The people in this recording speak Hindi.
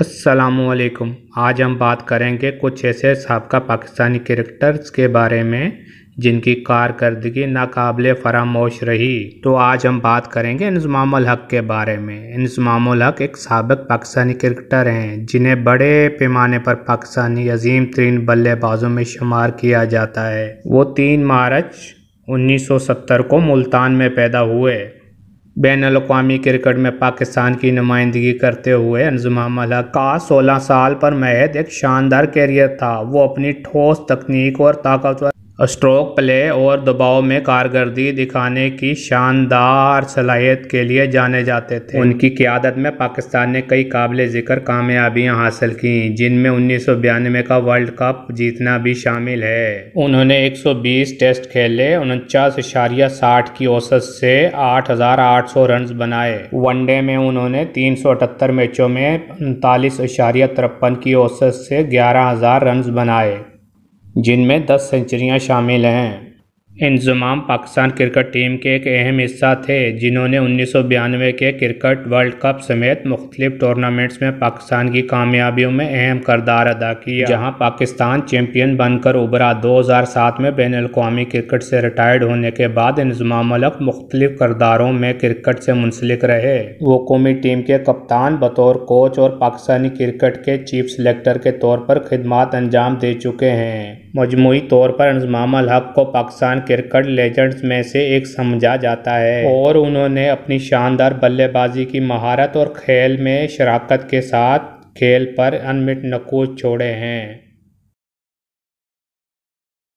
असलकम आज हम बात करेंगे कुछ ऐसे सबका पाकिस्तानी क्रिकेटर्स के बारे में जिनकी कारकर्दगी नाकबले फरामोश रही तो आज हम बात करेंगे इंजमामुल हक के बारे में इंजमामुल हक एक सबक पाकिस्तानी क्रिकेटर हैं जिन्हें बड़े पैमाने पर पाकिस्तानी अजीम तरीन बल्लेबाजों में शुमार किया जाता है वो तीन मार्च 1970 को मुल्तान में पैदा हुए बैन अवी क्रिकेट में पाकिस्तान की नुमाइंदगी करते हुए अंजुमाम का 16 साल पर महद एक शानदार कैरियर था वो अपनी ठोस तकनीक और ताकतवर स्ट्रोक प्ले और दबाव में कारकर्दगी दिखाने की शानदार सलाहियत के लिए जाने जाते थे उनकी क़्यादत में पाकिस्तान ने कई काबिल ज़िक्र कामयाबियाँ हासिल की जिनमें उन्नीस सौ बयानवे का वर्ल्ड कप जीतना भी शामिल है उन्होंने 120 टेस्ट खेले उनचास इशारिया साठ की औसत से 8,800 रन बनाए वनडे में उन्होंने तीन सौ अठहत्तर मैचों में उनतालीस इशारिया तिरपन की औसत से ग्यारह हज़ार रन बनाए जिनमें दस सेंचुरियां शामिल हैं इंजमाम पाकिस्तान क्रिकेट टीम के एक अहम हिस्सा थे जिन्होंने उन्नीस सौ बयानवे के क्रिकेट वर्ल्ड कप समेत मुख्तलिफ टूर्नामेंट्स में पाकिस्तान की कामयाबियों में अहम करदार अदा किया जहां पाकिस्तान चैम्पियन बनकर उभरा दो हज़ार सात में बैन अवी क्रिकेट से रिटायर्ड होने के बाद इंजमाम अलग मुख्तलिफ करदारों में क्रिकेट से मुंसलिक रहे वो कौमी टीम के कप्तान बतौर कोच और पाकिस्तानी क्रिकेट के चीफ सेलेक्टर के तौर पर खदमात अंजाम दे चुके हैं मजमू तौर पर इंजमाम हक को पाकिस्तान क्रिकेट लेजेंड्स में से एक समझा जाता है और उन्होंने अपनी शानदार बल्लेबाजी की महारत और खेल में शराकत के साथ खेल पर अनमिट नकोच छोड़े हैं